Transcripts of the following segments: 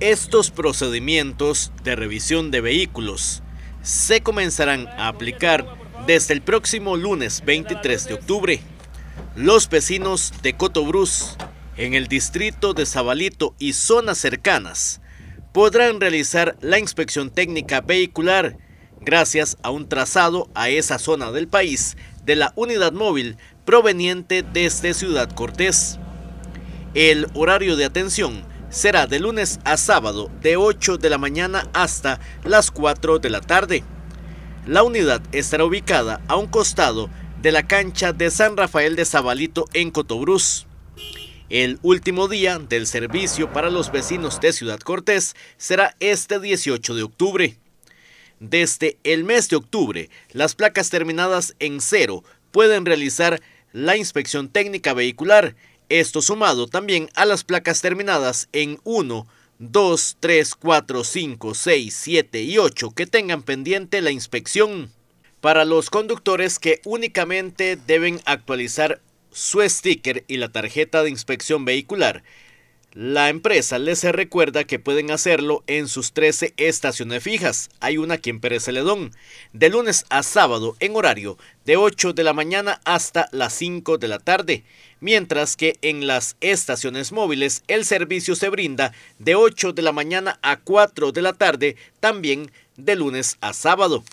Estos procedimientos de revisión de vehículos se comenzarán a aplicar desde el próximo lunes 23 de octubre. Los vecinos de Cotobruz, en el distrito de Zabalito y zonas cercanas, podrán realizar la inspección técnica vehicular gracias a un trazado a esa zona del país de la unidad móvil proveniente desde Ciudad Cortés. El horario de atención será de lunes a sábado de 8 de la mañana hasta las 4 de la tarde. La unidad estará ubicada a un costado de la cancha de San Rafael de Zabalito en Cotobruz. El último día del servicio para los vecinos de Ciudad Cortés será este 18 de octubre. Desde el mes de octubre, las placas terminadas en cero pueden realizar la inspección técnica vehicular, esto sumado también a las placas terminadas en 1, 2, 3, 4, 5, 6, 7 y 8 que tengan pendiente la inspección. Para los conductores que únicamente deben actualizar su sticker y la tarjeta de inspección vehicular, la empresa les recuerda que pueden hacerlo en sus 13 estaciones fijas. Hay una aquí en Pérez Celedón, de lunes a sábado en horario de 8 de la mañana hasta las 5 de la tarde, mientras que en las estaciones móviles el servicio se brinda de 8 de la mañana a 4 de la tarde, también de lunes a sábado.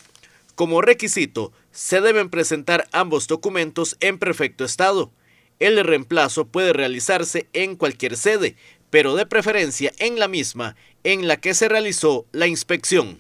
Como requisito, se deben presentar ambos documentos en perfecto estado el reemplazo puede realizarse en cualquier sede, pero de preferencia en la misma en la que se realizó la inspección.